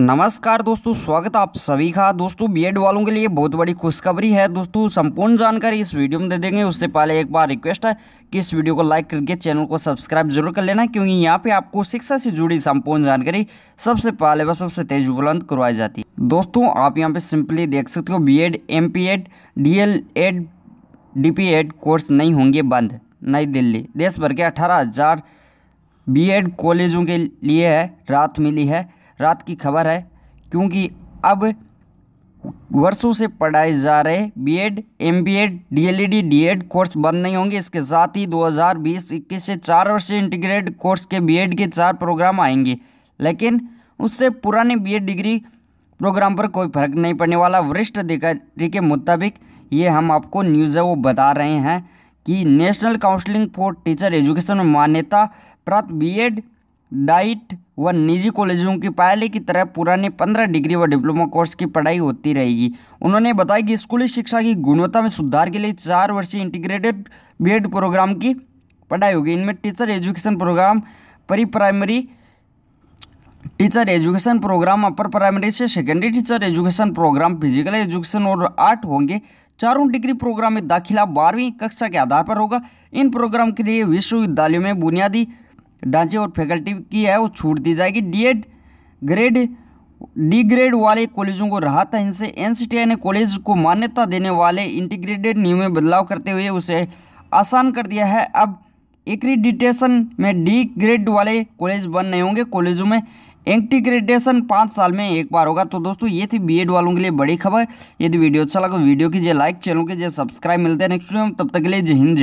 नमस्कार दोस्तों स्वागत आप सभी का दोस्तों बीएड वालों के लिए बहुत बड़ी खुशखबरी है दोस्तों संपूर्ण जानकारी इस वीडियो में दे देंगे उससे पहले एक बार रिक्वेस्ट है कि इस वीडियो को लाइक करके चैनल को सब्सक्राइब जरूर कर लेना क्योंकि यहाँ पे आपको शिक्षा से जुड़ी संपूर्ण जानकारी सबसे पहले व सबसे तेज उपलब्ध करवाई जाती है दोस्तों आप यहाँ पर सिंपली देख सकते हो B Ed M P Ed D L Ed D P Ed course नहीं होंगे बंद नई दिल्ली देश भर के अठारह हज़ार बी एड कॉलेजों के लिए है रात मिली है रात की खबर है क्योंकि अब वर्षों से पढ़ाए जा रहे BEd, MBEd, DElEd, DEd course बंद नहीं होंगे इसके साथ ही 2020-21 से चार वर्षीय इंटीग्रेटेड कोर्स के बीएड के चार प्रोग्राम आएंगे लेकिन उससे पुराने बीएड डिग्री प्रोग्राम पर कोई फर्क नहीं पड़ने वाला वरिष्ठ अधिकारी के मुताबिक ये हम आपको न्यूज़ है वो बता रहे हैं कि National Counselling for Teacher Education मान्यता प्राप्त एड डाइट व निजी कॉलेजों की पहले की तरह पुराने पंद्रह डिग्री व डिप्लोमा कोर्स की पढ़ाई होती रहेगी उन्होंने बताया कि स्कूली शिक्षा की गुणवत्ता में सुधार के लिए चार वर्षीय इंटीग्रेटेड बीएड प्रोग्राम की पढ़ाई होगी इनमें teacher education programme pre primary teacher education programme upper primary से secondary teacher education programme physical education और आर्ट होंगे चारों डिग्री प्रोग्राम में दाखिला बारहवीं कक्षा के आधार पर होगा इन प्रोग्राम के लिए विश्वविद्यालयों में बुनियादी ढांचे और फैकल्टी की है वो छूट दी जाएगी डीएड ग्रेड डी ग्रेड वाले कॉलेजों को राहत है इनसे एन ने कॉलेज को मान्यता देने वाले इंटीग्रेटेड नियम में बदलाव करते हुए उसे आसान कर दिया है अब एक्रीडिटेशन में डी ग्रेड वाले कॉलेज बन नहीं होंगे कॉलेजों में एंटीग्रेडेशन पाँच साल में एक बार होगा तो दोस्तों ये थी बीएड वालों के लिए बड़ी खबर यदि वीडियो अच्छा लगा तो वीडियो कीजिए लाइक चैनल कीजिए सब्सक्राइब मिलते हैं नेक्स्ट वीडियो में तब तक के लिए जय हिंद